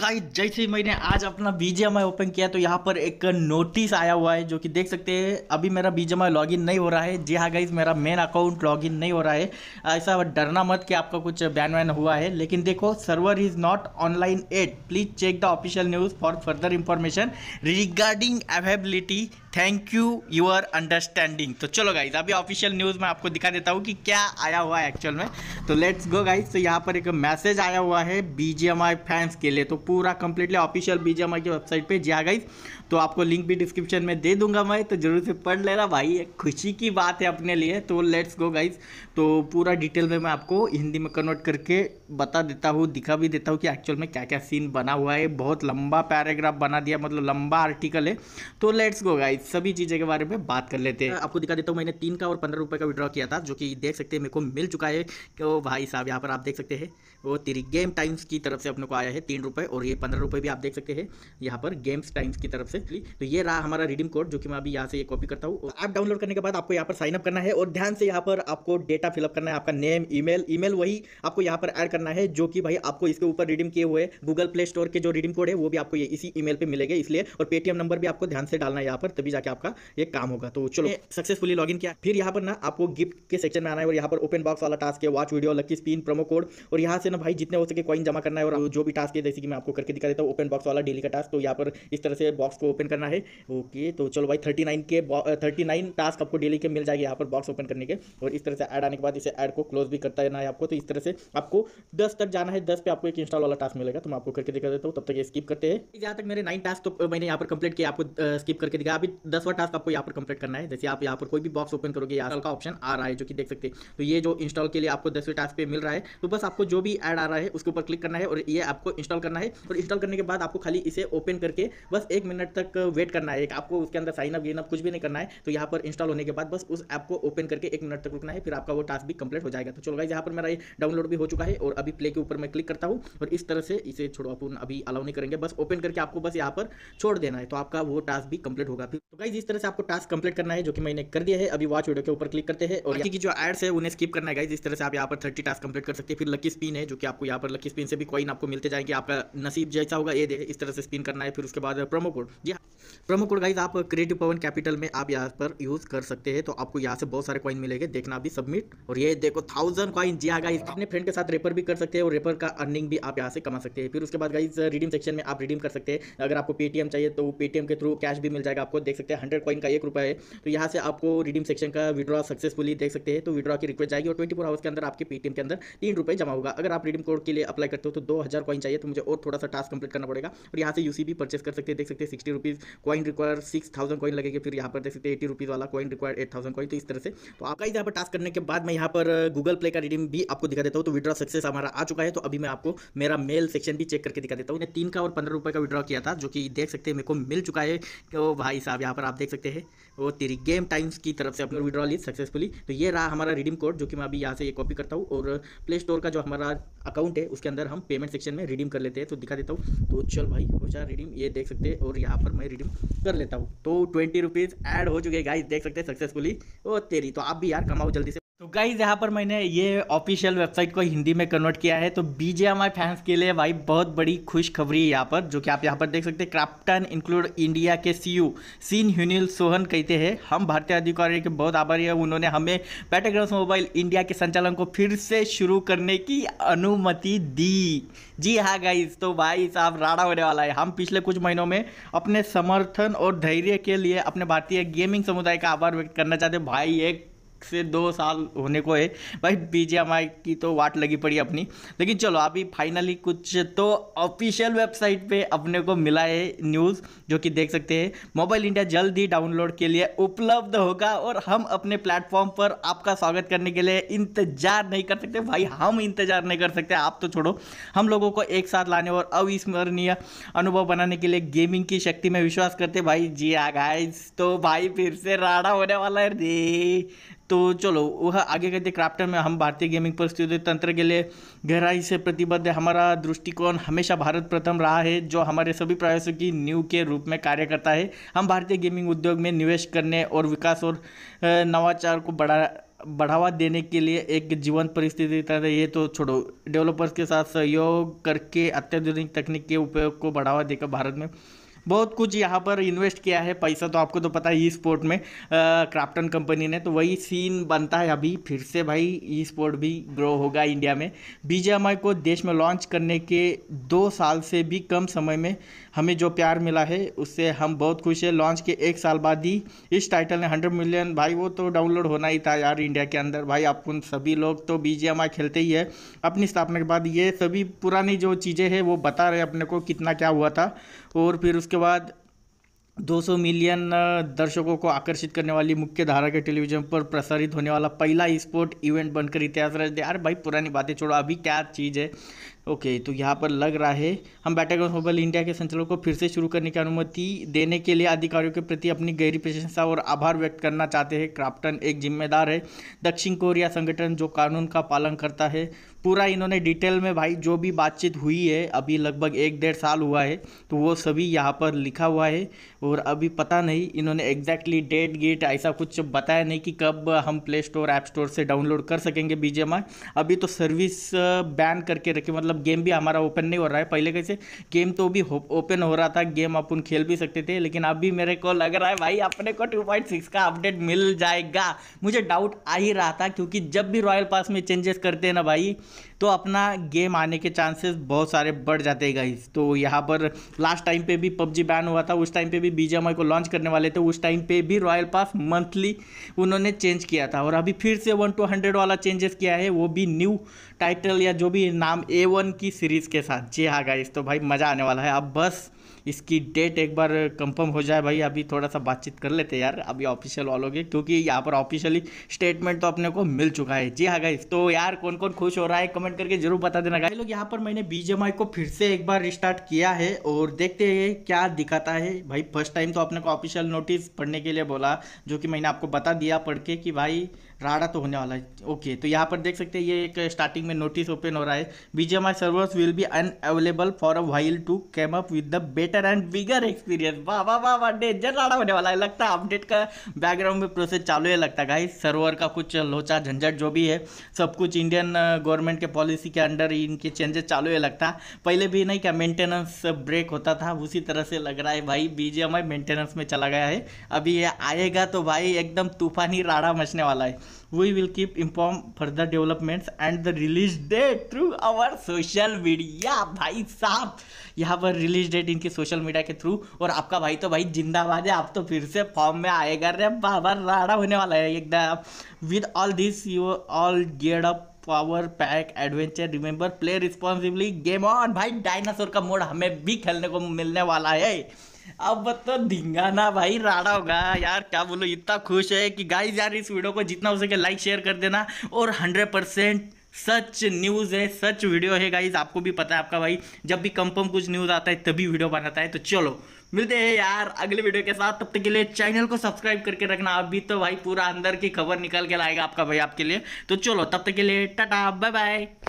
guys जैसे मैंने आज अपना आई ओपन किया तो यहाँ पर एक नोटिस आया हुआ है जो कि देख सकते हैं अभी मेरा बीजेएमआई लॉगिन नहीं हो रहा है जी हाँ गाइस मेरा मेन अकाउंट लॉगिन नहीं हो रहा है ऐसा डरना मत कि आपका कुछ बैन वैन हुआ है लेकिन देखो server is not online at please check the official news for further information regarding availability thank you your understanding तो चलो गाइज अभी ऑफिशियल न्यूज़ में आपको दिखा देता हूँ कि क्या आया हुआ है एक्चुअल में तो लेट्स गो गाइज तो यहाँ पर एक मैसेज आया हुआ है बी फैंस के लिए तो पूरा कंप्लीटली ऑफिशियल बी की वेबसाइट पर जा गाइज तो आपको लिंक भी डिस्क्रिप्शन में दे दूंगा मैं तो जरूर से पढ़ लेना भाई एक खुशी की बात है अपने लिए तो लेट्स गो गाइज तो पूरा डिटेल में मैं आपको हिंदी में कन्वर्ट करके बता देता हूँ दिखा भी देता हूँ कि एक्चुअल में क्या क्या सीन बना हुआ है बहुत लंबा पैराग्राफ बना दिया मतलब लंबा आर्टिकल है तो लेट्स गो गाइस सभी चीज़ें के बारे में बात कर लेते हैं आपको दिखा देता हूँ मैंने तीन का और पंद्रह रुपये का विड्रॉ किया था जो कि देख सकते हैं मेरे को मिल चुका है वो भाई साहब यहाँ पर आप देख सकते हैं वो तेरी गेम टाइम्स की तरफ से अपने को आया है तीन रुपये और ये पंद्रह रुपये भी आप देख सकते हैं यहाँ पर गेम्स टाइम्स की तरफ से तो ये रहा हमारा रिडीम कोड जो कि मैं अभी यहाँ से ये कॉपी करता हूँ ऐप डाउनलोड करने के बाद आपको यहाँ पर साइनअप करना है और ध्यान से यहाँ पर आपको डेटा फिलअप करना है आपका नेम ई मेल वही आपको यहाँ पर ऐड करना करना है जो कि भाई आपको इसके ऊपर रिडीम किए हुए गूगल प्ले स्टोर के जो रिडीम कोड है वो भी आपको ये इसी ईमेल पे मिलेगा इसलिए और पेटीएम नंबर भी आपको ध्यान से डालना है यहाँ पर तभी जाके आपका ये काम होगा तो चलो सक्सेसफुली लॉग किया फिर यहाँ पर ना आपको गिफ्ट के सेक्शन में आना है और यहाँ पर ओपन बॉक्स वाला टास्क है watch video lucky spin promo code और यहाँ से ना भाई जितने हो सके कॉइन जमा करना है और जो भी टास्क है जैसे कि मैं आपको करके दिखा देता हूँ ओपन बॉक्स वाला डेली का टास्क तो यहाँ पर इस तरह से बॉक्स को ओपन करना है ओके तो चलो भाई थर्टी के थर्टी टास्क आपको डेली के मिल जाएगी यहाँ पर बॉक्स ओपन करने के और इस तरह से ऐड आने के बाद इसे ऐड को क्लोज भी करता है ना आपको तो इस तरह से आपको दस तक जाना है दस पे आपको एक इंस्टॉल वाला टास्क मिलेगा तो मैं आपको करके दिखा देता हूँ तब तक ये स्किप करते हैं जहाँ तक मेरे नाइन टास्क तो मैंने यहाँ पर कंप्लीट किया आपको स्किप करके दिखा अभी दसवा टास्क आपको यहाँ पर कंप्लीट करना है जैसे आप यहाँ पर कोई भी बॉक्स ओपन करोगे यहाँ का ऑप्शन आ रहा है जो कि देख सकते हैं तो ये जो इंस्टॉल के लिए आपको दसवें टास्क पे मिल रहा है तो बस आपको जो भी एड आ रहा है उसके ऊपर क्लिक करना है और ये आपको इंस्टॉल करना है और इंस्टॉल करने के बाद आपको खाली इसे ओपन करके बस एक मिनट तक वेट करना है आपको उसके अंदर साइन अप गेनअप कुछ भी नहीं करना है तो यहाँ पर इंस्टॉल होने के बाद बस उस ऐप को ओपन करके एक मिनट तक रुकना है फिर आपका वो टास्क भी कंप्लीट हो जाएगा तो चलो गाइज यहाँ पर मेरा ये डाउनलोड भी हो चुका है और और अभी प्ले के ऊपर मैं क्लिक करता हूँ और इस तरह से इसे छोड़ो अपन अभी अलाउ नहीं करेंगे बस ओपन करके आपको बस यहाँ पर छोड़ देना है तो आपका वो टास्क भी कंप्लीट होगा फिर तो गाइज इस तरह से आपको टास्क कंप्लीट करना है जो कि मैंने कर दिया है अभी वॉच वीडियो के ऊपर क्लिक करते हैं और की जो एड्स है उन्हें स्किप करना है गाइज इस तरह से आप यहाँ पर थर्टी टास्क कंप्लीट कर सकते हैं फिर लकी स्पिन है जो कि आपको यहाँ पर लकी स्पिन से भी कॉइन आपको मिलते जाएंगे आपका नसीब जैसा होगा ये देखें इस तरह से स्पिन करना है फिर उसके बाद प्रोमो कोड जी प्रोमो कोड गाइज आप क्रिएटिव पवन कैपिटल में आप यहाँ पर यूज़ कर सकते हैं तो आपको यहाँ से बहुत सारे कॉइन मिलेगा देखना अभी सबमिट और ये देखो थाउजेंड कॉइन जी आगा हाँ, गाइज अपने फ्रेंड के साथ रेपर भी भी कर सकते हैं और रेपर का अर्निंग भी आप यहाँ से कमा सकते हैं फिर उसके बाद गाइज रिडीम सेक्शन में आप रिडीम कर सकते हैं अगर आपको पेटीएम चाहिए तो पेटीएम के थ्रू कैश भी मिल जाएगा आपको देख सकते हैं हंड्रेड कॉइन का एक रुपये है तो यहाँ से आपको रिडीम सेक्शन का विड्रॉ सक्सेसफुली देख सकते हैं तो विड्रॉ की रिक्वेस्ट जाएगी और ट्वेंटी फोर आवर्स के अंदर आपके पेटीएम के अंदर तीन रुपये जमा होगा अगर आप रिडीम कोड के लिए अप्लाई करते हो तो दो हज़ार कॉइन चाहिए तो मुझे और थोड़ा सा टास्क कंप्लीट करना पड़ेगा और यहाँ से यूसी भी परचेस कर सकते हैं देख सकते हैं sixty rupees coin require six thousand coin लगेगी फिर यहाँ पर देख सकते हैं एटी रुपीज़ वाला coin require eight thousand coin तो इस तरह से तो आपका यहाँ पर टास्क करने के बाद मैं यहाँ पर गूगल प्ले का रिडीम भी आपको दिखा देता हूँ तो विड्रॉ सक्सेस हमारा आ चुका है तो अभी मैं आपको मेरा मेल सेक्शन भी चेक करके दिखा देता हूँ तीन का और पंद्रह रुपये का विड्रॉ किया था जो कि देख सकते हैं मेरे को मिल चुका है तो भाई साहब यहाँ पर आप देख सकते हैं वो तेरी गेम टाइम्स की तरफ से अपने विड्रॉ ली सक्सेसफुली तो ये रहा हमारा रिडीम कोड जो कि मैं अभी यहाँ से ये कॉपी करता हूँ और प्ले स्टोर का जो हमारा अकाउंट है उसके अंदर हम पेमेंट सेक्शन में रिडीम कर लेते हैं तो दिखा देता हूँ तो चल भाई हो जाए रिडीम ये देख सकते हैं और यहाँ पर मैं रिडीम कर लेता हूँ तो ट्वेंटी रुपीज़ ऐड हो चुके गाइस देख सकते हैं सक्सेसफुली ओ तेरी तो आप भी यार कमाओ जल्दी से तो गाइज यहाँ पर मैंने ये ऑफिशियल वेबसाइट को हिंदी में कन्वर्ट किया है तो बीजे फैंस के लिए भाई बहुत बड़ी खुशखबरी है यहाँ पर जो कि आप यहाँ पर देख सकते हैं क्राप्टन इंक्लूड इंडिया के सीयू सीन ह्यूनिल सोहन कहते हैं हम भारतीय अधिकारी के बहुत आभारी है उन्होंने हमें पेटाग्राउंड मोबाइल इंडिया के संचालन को फिर से शुरू करने की अनुमति दी जी हाँ गाइज तो भाई साहब राड़ा होने वाला है हम पिछले कुछ महीनों में अपने समर्थन और धैर्य के लिए अपने भारतीय गेमिंग समुदाय का आभार व्यक्त करना चाहते भाई एक से दो साल होने को है भाई बी की तो वाट लगी पड़ी अपनी लेकिन चलो अभी फाइनली कुछ तो ऑफिशियल वेबसाइट पे अपने को मिला है न्यूज़ जो कि देख सकते हैं मोबाइल इंडिया जल्द ही डाउनलोड के लिए उपलब्ध होगा और हम अपने प्लेटफॉर्म पर आपका स्वागत करने के लिए इंतजार नहीं कर सकते भाई हम इंतजार नहीं कर सकते आप तो छोड़ो हम लोगों को एक साथ लाने और अविस्मरणीय अनुभव बनाने के लिए गेमिंग की शक्ति में विश्वास करते भाई जी आ हाँ, गाइस तो भाई फिर से राड़ा होने वाला है रे तो चलो वह आगे कहते क्राफ्टर में हम भारतीय गेमिंग परिस्थिति तंत्र के लिए गहराई से प्रतिबद्ध है हमारा दृष्टिकोण हमेशा भारत प्रथम रहा है जो हमारे सभी प्रयासों की न्यू के रूप में कार्य करता है हम भारतीय गेमिंग उद्योग में निवेश करने और विकास और नवाचार को बढ़ा बढ़ावा देने के लिए एक जीवंत परिस्थिति तंत्र ये तो छोड़ो डेवलपर्स के साथ सहयोग करके अत्याधुनिक तकनीक के उपयोग को बढ़ावा देकर भारत में बहुत कुछ यहाँ पर इन्वेस्ट किया है पैसा तो आपको तो पता है ई स्पोर्ट में क्राफ्टन कंपनी ने तो वही सीन बनता है अभी फिर से भाई ई स्पोर्ट भी ग्रो होगा इंडिया में बी को देश में लॉन्च करने के दो साल से भी कम समय में हमें जो प्यार मिला है उससे हम बहुत खुश हैं लॉन्च के एक साल बाद ही इस टाइटल ने हंड्रेड मिलियन भाई वो तो डाउनलोड होना ही था यार इंडिया के अंदर भाई आप उन सभी लोग तो बी खेलते ही है अपनी स्थापना के बाद ये सभी पुरानी जो चीज़ें हैं वो बता रहे अपने को कितना क्या हुआ था और फिर उसके उसके बाद 200 मिलियन दर्शकों को आकर्षित करने वाली मुख्य धारा के टेलीविजन पर प्रसारित होने वाला पहला स्पोर्ट इवेंट बनकर इतिहास रच दिया अरे भाई पुरानी बातें छोड़ो अभी क्या चीज़ है ओके तो यहाँ पर लग रहा है हम बैटाग्राउंड होबल इंडिया के संचालकों को फिर से शुरू करने की अनुमति देने के लिए अधिकारियों के प्रति अपनी गहरी प्रशंसा और आभार व्यक्त करना चाहते हैं क्राफ्टन एक जिम्मेदार है दक्षिण कोरिया संगठन जो कानून का पालन करता है पूरा इन्होंने डिटेल में भाई जो भी बातचीत हुई है अभी लगभग एक डेढ़ साल हुआ है तो वो सभी यहाँ पर लिखा हुआ है और अभी पता नहीं इन्होंने एग्जैक्टली डेट गेट ऐसा कुछ बताया नहीं कि कब हम प्ले स्टोर ऐप स्टोर से डाउनलोड कर सकेंगे बीजेम अभी तो सर्विस बैन करके रखे मतलब मतलब गेम भी हमारा ओपन नहीं हो रहा है पहले कैसे गेम तो भी ओपन हो रहा था गेम अपन खेल भी सकते थे लेकिन अब भी मेरे को लग रहा है भाई अपने को टू पॉइंट सिक्स का अपडेट मिल जाएगा मुझे डाउट आ ही रहा था क्योंकि जब भी रॉयल पास में चेंजेस करते हैं ना भाई तो अपना गेम आने के चांसेस बहुत सारे बढ़ जाते हैं गाइज तो यहाँ पर लास्ट टाइम पे भी पबजी बैन हुआ था उस टाइम पे भी बीजेमआई को लॉन्च करने वाले थे उस टाइम पे भी रॉयल पास मंथली उन्होंने चेंज किया था और अभी फिर से वन टू हंड्रेड वाला चेंजेस किया है वो भी न्यू टाइटल या जो भी नाम ए वन की सीरीज़ के साथ जी हाँ गाइज तो भाई मज़ा आने वाला है अब बस इसकी डेट एक बार कंफर्म हो जाए भाई अभी थोड़ा सा बातचीत कर लेते यार अभी ऑफिशियल वालों के क्योंकि यहाँ पर ऑफिशियली स्टेटमेंट तो अपने को मिल चुका है जी हाँ गाइस तो यार कौन कौन खुश हो रहा है कमेंट करके जरूर बता देना लोग यहाँ पर मैंने बीजेमआई को फिर से एक बार रिस्टार्ट किया है और देखते है क्या दिखाता है भाई फर्स्ट टाइम तो अपने को ऑफिशियल नोटिस पढ़ने के लिए बोला जो कि मैंने आपको बता दिया पढ़ के कि भाई राडा तो होने वाला है ओके तो यहाँ पर देख सकते हैं ये एक स्टार्टिंग में नोटिस ओपन हो रहा है BGMI servers will be unavailable for a while to came up with the better and bigger experience वाह वाह वाह वाह डेंजर राडा होने वाला है लगता है अपडेट का बैकग्राउंड में प्रोसेस चालू है लगता है गाइस सर्वर का कुछ लोचा झंझट जो भी है सब कुछ इंडियन गवर्नमेंट uh, के पॉलिसी के अंडर इनके चेंजेस चालू है लगता है पहले भी नहीं क्या मेंटेनेंस ब्रेक होता था उसी तरह से लग रहा है भाई बीजेएमआई मेंटेनेंस में चला गया है अभी ये आएगा तो भाई एकदम तूफानी राड़ा मचने वाला है we will keep inform further developments and the release date through our social media भाई साहब यहाँ पर release date इनके social media के through और आपका भाई तो भाई जिंदाबाद है आप तो फिर से form में आएगा रे बाबा राड़ा होने वाला है एकदम with all this you all geared up power pack adventure remember play responsibly game on भाई डायनासोर का मोड हमें भी खेलने को मिलने वाला है अब तो ना भाई राड़ा होगा यार क्या बोलो इतना खुश है कि गाइस यार इस वीडियो को जितना हो सके लाइक शेयर कर देना और हंड्रेड परसेंट सच न्यूज़ है सच वीडियो है गाइज आपको भी पता है आपका भाई जब भी कम कुछ न्यूज़ आता है तभी वीडियो बनाता है तो चलो मिलते हैं यार अगले वीडियो के साथ तब तक के लिए चैनल को सब्सक्राइब करके रखना अभी तो भाई पूरा अंदर की खबर निकल के लाएगा आपका भाई आपके लिए तो चलो तब तक के लिए टाटा बाय बाय